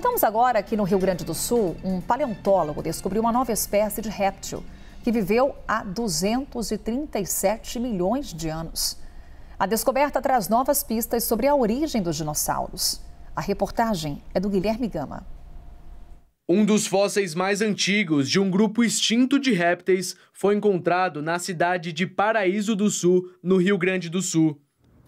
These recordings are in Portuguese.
Contamos agora que no Rio Grande do Sul, um paleontólogo descobriu uma nova espécie de réptil que viveu há 237 milhões de anos. A descoberta traz novas pistas sobre a origem dos dinossauros. A reportagem é do Guilherme Gama. Um dos fósseis mais antigos de um grupo extinto de répteis foi encontrado na cidade de Paraíso do Sul, no Rio Grande do Sul.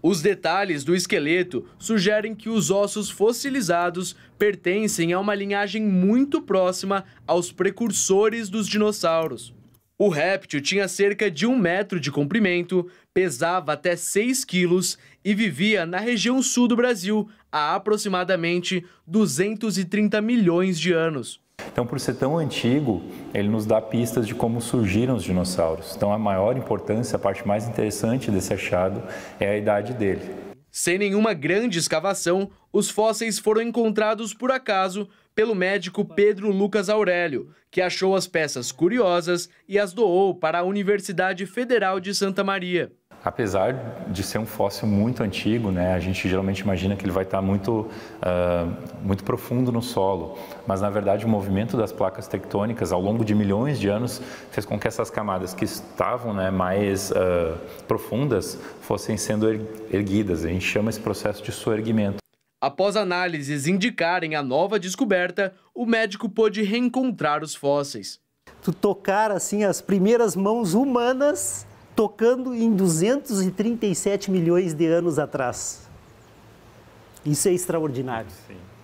Os detalhes do esqueleto sugerem que os ossos fossilizados pertencem a uma linhagem muito próxima aos precursores dos dinossauros. O réptil tinha cerca de um metro de comprimento, pesava até 6 quilos e vivia na região sul do Brasil há aproximadamente 230 milhões de anos. Então, por ser tão antigo, ele nos dá pistas de como surgiram os dinossauros. Então, a maior importância, a parte mais interessante desse achado é a idade dele. Sem nenhuma grande escavação, os fósseis foram encontrados por acaso pelo médico Pedro Lucas Aurélio, que achou as peças curiosas e as doou para a Universidade Federal de Santa Maria. Apesar de ser um fóssil muito antigo, né, a gente geralmente imagina que ele vai estar muito, uh, muito profundo no solo, mas na verdade o movimento das placas tectônicas ao longo de milhões de anos fez com que essas camadas que estavam né, mais uh, profundas fossem sendo er-, erguidas. A gente chama esse processo de soerguimento. Após análises indicarem a nova descoberta, o médico pôde reencontrar os fósseis. Tu tocar assim as primeiras mãos humanas tocando em 237 milhões de anos atrás. Isso é extraordinário. Sim.